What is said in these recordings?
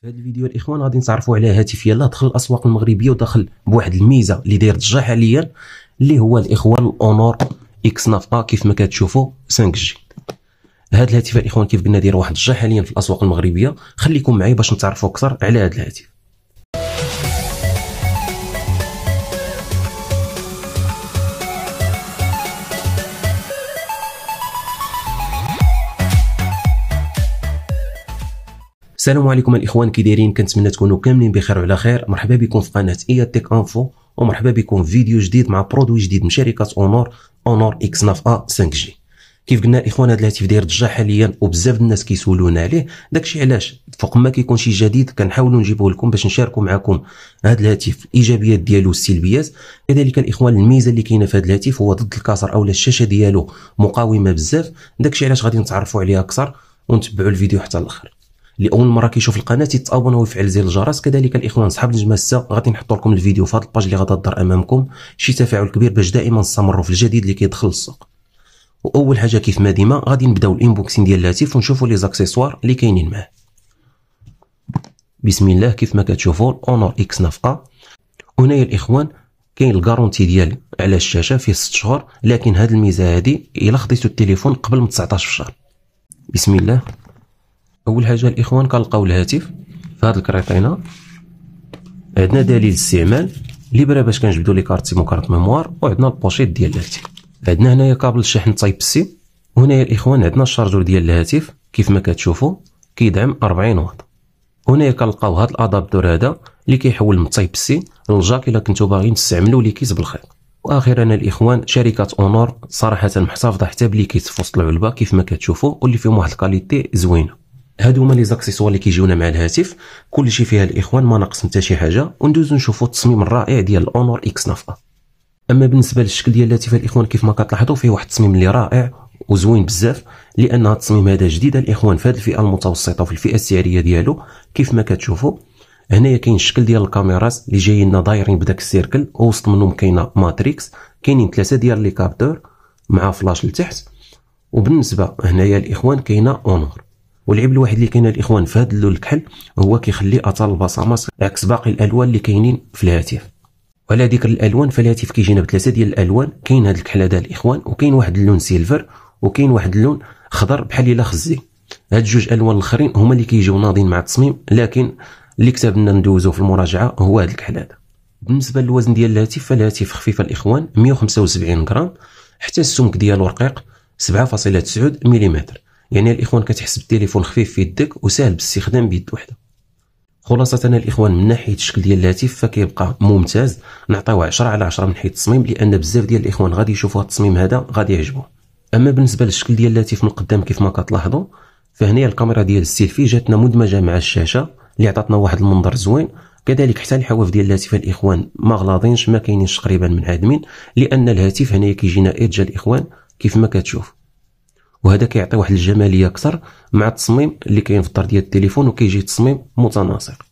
في هذا الفيديو الاخوان غادي نتعرفوا على هاتف يلا دخل الاسواق المغربيه ودخل بواحد الميزه اللي داير ضجه حاليا اللي هو الاخوان الاونور اكس نافا كيف ما كتشوفوا 5 جي هذا الهاتف الاخوان كيف قلنا داير واحد ضجه حاليا في الاسواق المغربيه خليكم معي باش نتعرفوا اكثر على هذا الهاتف السلام عليكم الاخوان كي دايرين كنتمنى تكونوا كاملين بخير وعلى خير مرحبا بكم في قناه ايا تيك انفو ومرحبا بكم في فيديو جديد مع برودوي جديد من شركه اونور اونور اكس 9 ا 5 جي كيف قلنا الاخوان هذا الهاتف داير ضجه حاليا وبزاف الناس كيسولونا عليه داكشي علاش فوق ما كيكون شي جديد كنحاولوا نجيبوه لكم باش نشاركوا معكم هذا الهاتف الايجابيات ديالو والسلبيات كذلك الاخوان الميزه اللي كاينه في هذا الهاتف هو ضد الكسر اولا الشاشه ديالو مقاومه بزاف داكشي علاش غادي نتعرفوا عليها اكثر ونتبعوا الفيديو حتى الاخر لاول مره كيشوف القناه يتابون ويفعل زر الجرس كذلك الاخوان صحاب النجمه السا غادي نحط لكم الفيديو في هذا الباج اللي تظهر امامكم شي تفاعل كبير باش دائما نستمروا في الجديد اللي كيدخل للسوق واول حاجه كيف ما ديما غادي نبداو الانبوكسين ديال الهاتف ونشوفوا لي زاكسيسوار اللي كاينين معاه بسم الله كيف ما كتشوفوا الاونور اكس نافقه هنايا الاخوان كاين الكارونتي ديال على الشاشه فيه 6 شهور لكن هاد الميزه هادي الا خديتو التليفون قبل من 19 شهر بسم الله اول حاجه الاخوان كنلقاو الهاتف في هاد الكريطينه عندنا دليل الاستعمال ليبرا باش كنجبدو لي كارت سيم وكارت ميموار وعندنا البوشيت ديال الهاتف عندنا هنايا كابل الشحن تايب سي وهنايا الاخوان عندنا الشارجور ديال الهاتف كيف ما كتشوفوا كيدعم 40 واط هنايا كنلقاو هاد الادابتور هذا اللي كيحول من تايب سي للجاك الا كنتو باغيين تستعملوا ليكيت بالخيط واخيرا الاخوان شركه اونور صراحه محتفظه حتى بليكيت في وسط العلبه كيف ما كتشوفوا واللي فيهم واحد الكاليتي زوينه هادو هما لي زاكسيسوار اللي كيجيونا مع الهاتف كلشي فيها الاخوان ما ناقص حتى شي حاجه وندوزو نشوفو التصميم الرائع ديال الاونور اكس 9 اما بالنسبه للشكل ديال الهاتف الاخوان كيف ما كتلاحظوا فيه واحد التصميم اللي رائع وزوين بزاف لان هذا التصميم هذا جديد الاخوان في هذه الفئه المتوسطه وفي الفئه السعريه ديالو كيف ما كتشوفوا هنايا كاين الشكل ديال الكاميرات اللي جايين لنا دايرين بداك السيركل ووسط منهم كاينه ماتريكس كاينين ثلاثه ديال لي كابتور مع فلاش لتحت وبالنسبه هنايا الاخوان كاينه اونور والعيب الواحد اللي كاين الاخوان في هذا اللون الكحل هو كيخلي اثر البصمه عكس باقي الالوان اللي كاينين في الهاتف وعلى ذكر الالوان فالهاتف كيجينا بثلاثه ديال الالوان كاين هذا الكحل هذا الاخوان وكاين واحد اللون سيلفر وكاين واحد اللون خضر بحال الا خزي هاد جوج الوان الاخرين هما اللي كيجيو ناضين مع التصميم لكن اللي كتبنا ندوزو في المراجعه هو هاد الكحل هذا بالنسبه للوزن ديال الهاتف فالهاتف خفيف الاخوان 175 غرام حتى السمك ديالو رقيق 7.9 ملم يعني الاخوان كتحس بالتليفون خفيف في يدك وسهل باستخدام بيد وحده خلاصة أنا الإخوان من ناحية الشكل ديال الهاتف فكيبقى ممتاز نعطيوه 10 على 10 من حيث التصميم لأن بزاف ديال الإخوان غادي يشوفوا التصميم هذا غادي يعجبوه أما بالنسبة للشكل ديال الهاتف من قدام كيف ما كتلاحظوا فهنا الكاميرا ديال السيلفي جاتنا مدمجة مع الشاشة اللي عطاتنا واحد المنظر زوين كذلك حتى الحواف ديال الهاتف الإخوان ما غلاضينش ما كاينينش تقريبا منعدمين لأن الهاتف هنايا كيجينا إيدج الإخوان كيف ما كتشوفوا وهذا كيعطي واحد الجماليه اكثر مع التصميم اللي كاين في الدار ديال التليفون وكيجي تصميم متناسق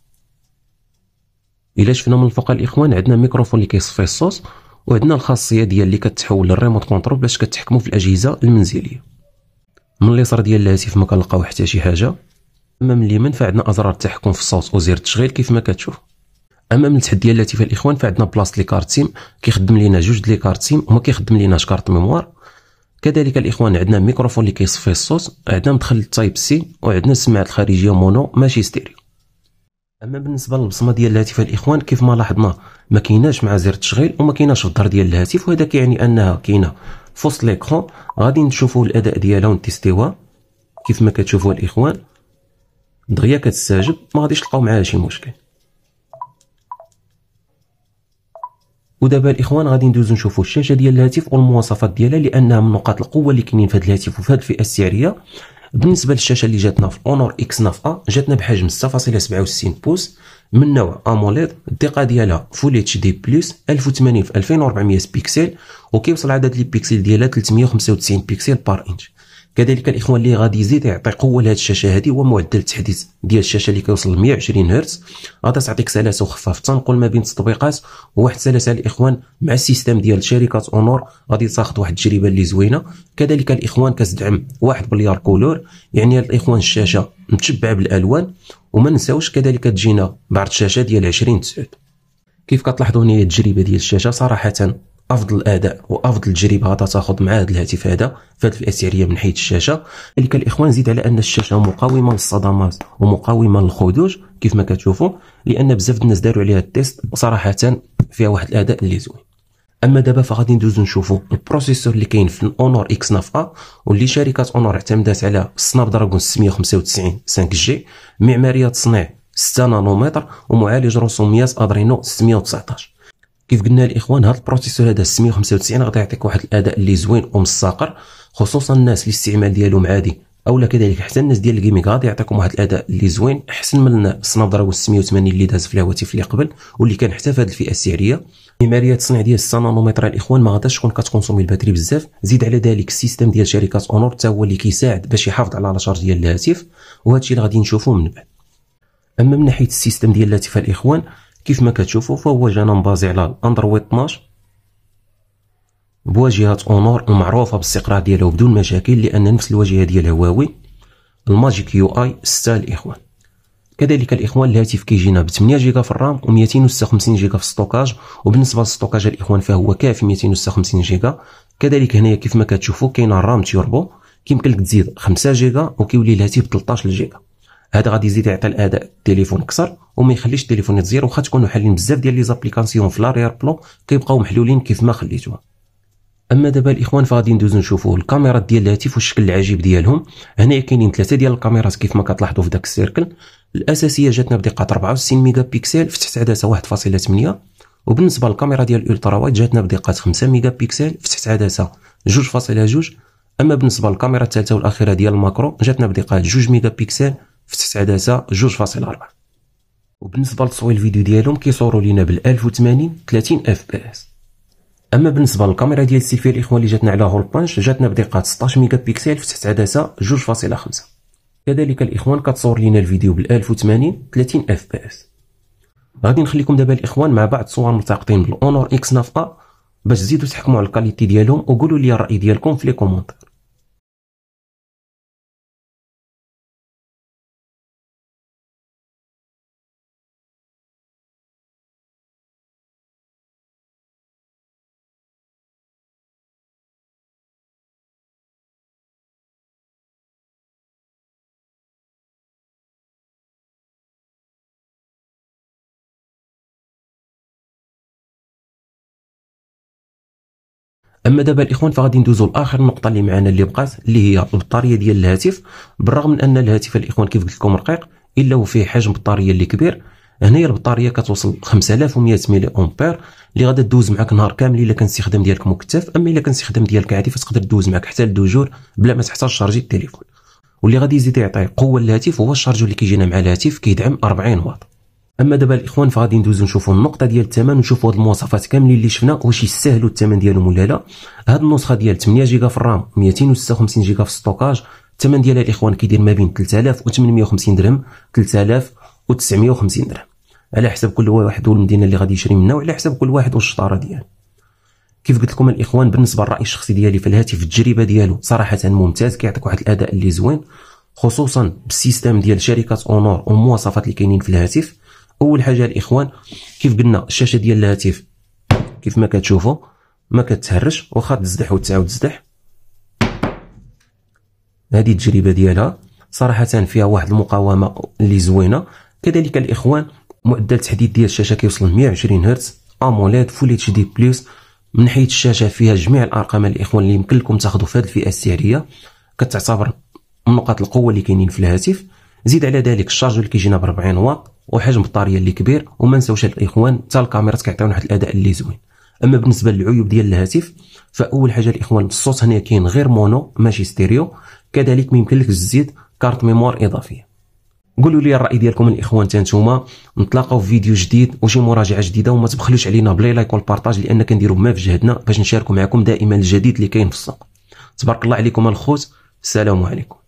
الا شفنا من الفوق الاخوان عندنا ميكروفون اللي كيصفي الصوت وعندنا الخاصيه ديال اللي كتحول للريموت كونترول باش كتحكموا في الاجهزه المنزليه من اليسار ديال الهاتف ما كنلقاو حتى شي حاجه اما من اليمين فعندنا ازرار التحكم في الصوت وزير التشغيل كيف ما كتشوف اما من التحت ديال الهاتف الاخوان فعندنا بلاصه لي كارت سيم كيخدم لينا جوج لي كارت سيم وما كيخدم ليناش كارت ميموار كذلك الاخوان عندنا ميكروفون اللي كيصفي الصوت عندنا مدخل تايب سي وعندنا السماعه الخارجيه مونو ماشي ستيريو اما بالنسبه للبصمه ديال الهاتف الاخوان كيف ما لاحظنا ما كايناش مع زر التشغيل وما كايناش في الظهر ديال الهاتف وهذا كيعني انها كاينه في وسط ليكرون غادي نشوفوا الاداء ديالها ونتيستيوها كيف ما كتشوفوا الاخوان دغيا كتستجب ما غاديش تلقاو معاها شي مشكل ودابا الاخوان غادي ندوزو نشوفو الشاشه ديال الهاتف والمواصفات ديالها لانها من نقاط القوه اللي كاينين في هذا الهاتف وفي هذه الفئه السعريه بالنسبه للشاشه اللي جاتنا في اونور اكس 9 ا جاتنا بحجم 6.67 بوص من نوع اموليد الدقه ديالها فول اتش دي بلس 1080 في 2400 بيكسل وكيوصل عدد لي بيكسل ديالها 395 بيكسل بار انش كذلك الاخوان اللي غادي يزيد يعطي قوه لهاد الشاشه هذه هو معدل التحديث ديال الشاشه اللي كيوصل 120 هرتز غادا تعطيك سلاسه وخفاف تنقل ما بين التطبيقات وواحد السلاسه الاخوان مع السيستم ديال شركه اونور غادي تاخذ واحد التجربه اللي زوينه كذلك الاخوان كتدعم واحد بليار كولور يعني الاخوان الشاشه متشبعه بالالوان وما نساوش كذلك تجينا بعض الشاشه ديال 20 تسعود كيف كتلاحظوا هنا التجربه ديال الشاشه صراحه افضل اداء وافضل تجربه غتاخذ مع هذا الهاتف هذا فهاد الاسعاريه من حيث الشاشه لذلك الاخوان زيد على ان الشاشه مقاومه للصدمات ومقاومه للخدوج كيف ما كتشوفوا لان بزاف الناس داروا عليها التيست وصراحه فيها واحد الاداء اللي زوين اما دابا فغادي ندوزو نشوفو البروسيسور اللي كاين في الاونور اكس 9 واللي شركه اونور اعتمدات على سناب دراجون 695 5 جي معماريه تصنيع 6 نانومتر ومعالج رسوميات ادرينو 619 كيف قلنا الاخوان هذا البروسيسور هذا 695 غادي يعطيك واحد الاداء اللي زوين ومستقر خصوصا الناس اللي الاستعمال ديالهم عادي اولا كذلك حتى الناس ديال الجيمنج غادي يعطيكم واحد الاداء اللي زوين احسن من السناب دراجون 680 اللي داز في الهواتف اللي قبل واللي كان حتى في هذه الفئه السعريه ميماريه التصنيع ديال 6 نانومتر الاخوان ما غاداش تكون كتكونسومي الباتري بزاف زيد على ذلك السيستم ديال شركه اونور حتى هو اللي كيساعد باش يحافظ على لاشارج ديال الهاتف وهذا الشيء اللي غادي نشوفوه من بعد اما من ناحيه السيستم ديال الهاتف الاخوان كيف ما كتشوفوا فهو جانا مبازي على الاندرويد 12 بواجهة اونور ومعروفه بالاستقرار ديالها بدون مشاكل لان نفس الواجهة ديال هواوي الماجيك يو اي 6 الاخوان كذلك الاخوان الهاتف كيجينا ب 8 جيجا في الرام و 256 جيجا في الستوكاج وبالنسبه للستوكاج الاخوان فهو كافي 256 جيجا كذلك هنايا كيف ما كتشوفوا كاين الرام تيوربو كيمكن لك تزيد 5 جيجا وكيولي الهاتف 13 جيجا هذا غادي يزيد يعطي الاداء التليفون اكثر وما يخليش التليفون يتزير واخا تكونوا حالين بزاف ديال لي زابليكاسيون في لاريير بلو كيبقاو محلولين كيف ما خليتوها اما دابا الاخوان فغادي ندوزو نشوفوا الكاميرات ديال الهاتف والشكل العجيب ديالهم هنا كاينين ثلاثه ديال الكاميرات كيف ما كتلاحظوا في داك السيركل الاساسيه جاتنا بدقه 64 ميجا بيكسل في 9 عدسه 1.8 وبالنسبه للكاميرا ديال الالترا وايد جاتنا بدقه 5 ميجا بيكسل في 9 عدسه 2.2 اما بالنسبه للكاميرا الثالثه والاخيره ديال الماكرو جاتنا بدقه 2 ميجا بيكسل في 9 عدسه 2.4 وبالنسبه لتصوير الفيديو ديالهم كيصوروا لينا بال 1080 30 اف بي اس اما بالنسبه للكاميرا ديال السيفير الاخوان اللي جاتنا على هول بانش جاتنا بدقه 16 ميجا بيكسل في 9 عدسه 2.5 كذلك الاخوان كتصور لينا الفيديو بال 1080 30 اف بي اس غادي نخليكم دابا الاخوان مع بعض صور ملتقطين بالاونور اكس 9 ا باش تزيدوا تحكموا على الكاليتي ديالهم وقولوا لي الراي ديالكم في لي كومونتير اما دابا الاخوان فغادي ندوزو لاخر نقطه اللي معنا اللي بقات اللي هي البطاريه ديال الهاتف بالرغم من ان الهاتف الاخوان كيف قلت لكم رقيق الا هو فيه حجم بطاريه اللي كبير هنايا البطاريه كتوصل 5100 ملي امبير اللي غادا دوز معاك نهار كامل الا كان الاستخدام ديالك مكتف اما الا كان الاستخدام ديالك عادي فتقدر دوز معاك حتى لدو جور بلا ما تحتاج شارجي التليفون واللي غادي يزيد يعطي قوه للهاتف هو الشارجو اللي كيجينا مع الهاتف كيدعم 40 واط اما دابا الاخوان فغادي ندوزو نشوفو النقطه ديال الثمن ونشوفو هاد المواصفات كاملين اللي شفنا واش يستاهلوا الثمن ديالهم ولا لا هاد النسخه ديال 8 جيجا في الرام 256 جيجا في الستوكاج الثمن ديالها الاخوان كيدير ما بين 3850 درهم 3950 درهم على حسب كل واحد والمدينه اللي غادي يشري منها وعلى حسب كل واحد والشطاره ديالو كيف قلت لكم الاخوان بالنسبه للراي الشخصي ديالي في الهاتف التجربه ديالو صراحه ممتاز كيعطيك واحد الاداء اللي زوين خصوصا بالسيستم ديال شركه اونور والمواصفات اللي كاينين في الهاتف اول حاجه الاخوان كيف قلنا الشاشه ديال الهاتف كيف ما كتشوفوا ما كتهرش واخا تزدح وتعاود تزدح هذه التجربه ديالها صراحه فيها واحد المقاومه اللي زوينه كذلك الاخوان معدل تحديد ديال الشاشه كيوصل ل 120 هرتز اموليد فول اتش دي بلس من ناحيه الشاشه فيها جميع الارقام الاخوان اللي يمكن لكم تاخذوا في هذه الفئه السعريه كتعتبر من نقاط القوه اللي كاينين في الهاتف زيد على ذلك الشارجور اللي كيجينا ب 40 واط وحجم البطاريه اللي كبير وما نساوش الاخوان حتى الكاميرات كيعطيونا واحد الاداء اللي زوين اما بالنسبه للعيوب ديال الهاتف فاول حاجه الاخوان الصوت هنا كاين غير مونو ماشي ستيريو كذلك ممكن لك تزيد كارت ميموار اضافيه قولوا لي الراي ديالكم الاخوان تانتوما نتلاقاو في فيديو جديد وشي مراجعه جديده وما تبخلوش علينا بلاي لايك والبارطاج لان كنديروا ما في جهدنا باش نشاركوا معكم دائما الجديد اللي كاين في السوق تبارك الله عليكم الخوت السلام عليكم